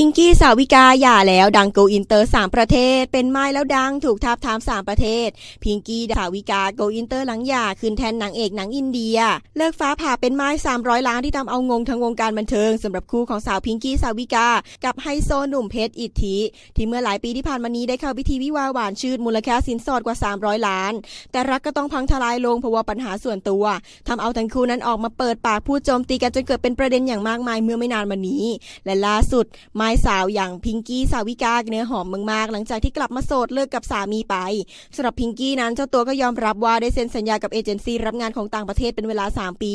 พิงกี้สาวิกาหย่าแล้วดังโกอินเตอร์สามประเทศ เป็นไม้แล้วดังถูกทาบทามสามประเทศ พิงกี้สาวิกาโกอินเตอร์หลังหย่าคืนแทนหนังเอกหนังอินเดีย เลิกฟ้าผ่าเป็นไม้ 300 ล้านที่ทำเอางงทั้งวงการบันเทิงสำหรับคู่ของสาวพิงกี้สาวิกากับไฮโซหนุ่มเพชรอิทธิ ที่เมื่อหลายปีที่ผ่านมานี้ได้เข้าพิธีวิวาหวานชื่นมูลค่าสินสอดกว่า 300 ล้าน แต่รักก็ต้องพังทลายลงเพราะว่าปัญหาส่วนตัวทำเอาทั้งคู่นั้นออกมาเปิดปากพูดโจมตีกันจนเกิดเป็นประเด็นอย่างมากมายเมื่อไม่นานมานี้และล่าสุดมม้สาวอย่างพิงกี้สาวิกาเนื้อหอมมากๆหลังจากที่กลับมาโสดเลิกกับสามีไปสำหรับพิงกี้นั้นเจ้าตัวก็ยอมรับว่าได้เซ็นสัญญากับเอเจนซี่รับงานของต่างประเทศเป็นเวลา 3 ปี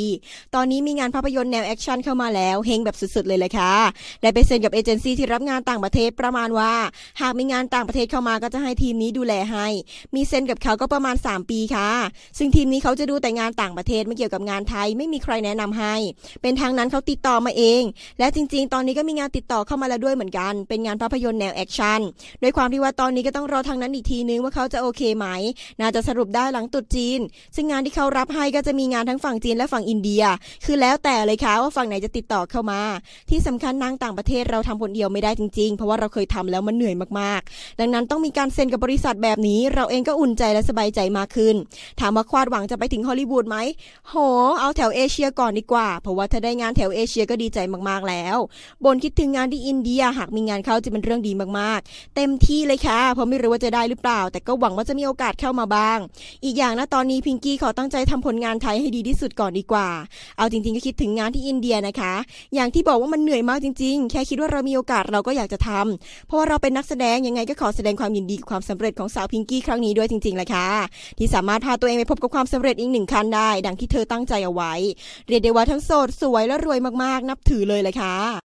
ตอนนี้มีงานภาพยนตร์แนวแอคชั่นเข้ามาแล้วเฮงแบบสุด ๆ เลยเลยค่ะได้ไปเซ็นกับเอเจนซี่ที่รับงานต่างประเทศประมาณว่าหากมีงานต่างประเทศเข้ามาก็จะให้ทีมนี้ดูแลให้ มีเซ็นกับเขาก็ประมาณ 3 ปีค่ะ ซึ่งทีมนี้เขาจะดูแต่งานต่างประเทศไม่เกี่ยวกับงานไทยไม่มีใครแนะนำให้ เป็นทางนั้นเขาติดต่อมาเอง และจริง ๆ ตอนนี้ก็มีงานติดต่อเข้ามาแล้วด้วยเหมือนกันเป็นงานภาพยนตร์แนวแอคชั่นด้วยความที่ว่าตอนนี้ก็ต้องรอทางนั้นอีกทีนึงว่าเขาจะโอเคไหม น่าจะสรุปได้หลังตุดจีน ซึ่งงานที่เขารับให้ก็จะมีงานทั้งฝั่งจีนและฝั่งอินเดีย คือแล้วแต่เลยค่ะว่าฝั่งไหนจะติดต่อเข้ามา ที่สำคัญนางต่างประเทศเราทำคนเดียวไม่ได้จริงๆ เพราะว่าเราเคยทำแล้วมันเหนื่อยมากๆ ดังนั้นต้องมีการเซ็นกับบริษัทแบบนี้ เราเองก็อุ่นใจและสบายใจมากขึ้น ถามว่าคาดหวังจะไปถึงฮอลลีวูดไหมโหเอาแถวเอเชียก่อนดีกว่าเพราะว่าถ้าได้งานแถวเอเชียก็ดีใจมาก ๆ แล้ว บนคิดถึงงานที่อินเดียหากมีงานเข้าจะเป็นเรื่องดีมากๆ เต็มที่เลยค่ะเพราะไม่รู้ว่าจะได้หรือเปล่า แต่ก็หวังว่าจะมีโอกาสเข้ามาบ้าง อีกอย่างนะตอนนี้พิงกี้ขอตั้งใจทำผลงานไทยให้ดีที่สุดก่อนดีกว่าเอาจริงๆก็คิดถึงงานที่อินเดียนะคะ อย่างที่บอกว่ามันเหนื่อยมากจริงๆ แค่คิดว่าเรามีโอกาสเราก็อยากจะทำเพราะว่าเราเป็นนักแสดงยังไงก็ขอแสดงความยินดีกับความสำเร็จของสาวพิงกี้ครั้งนี้ด้วยจริงๆเลยค่ะที่สามารถพาตัวเองไปพบกับความสำเร็จอีกหนึ่งคันได้ ดังที่เธอตั้งใจเอาไว้ เรียกได้ว่าทั้งโสดสวยและรวยมากๆ นับถือเลยเลยค่ะ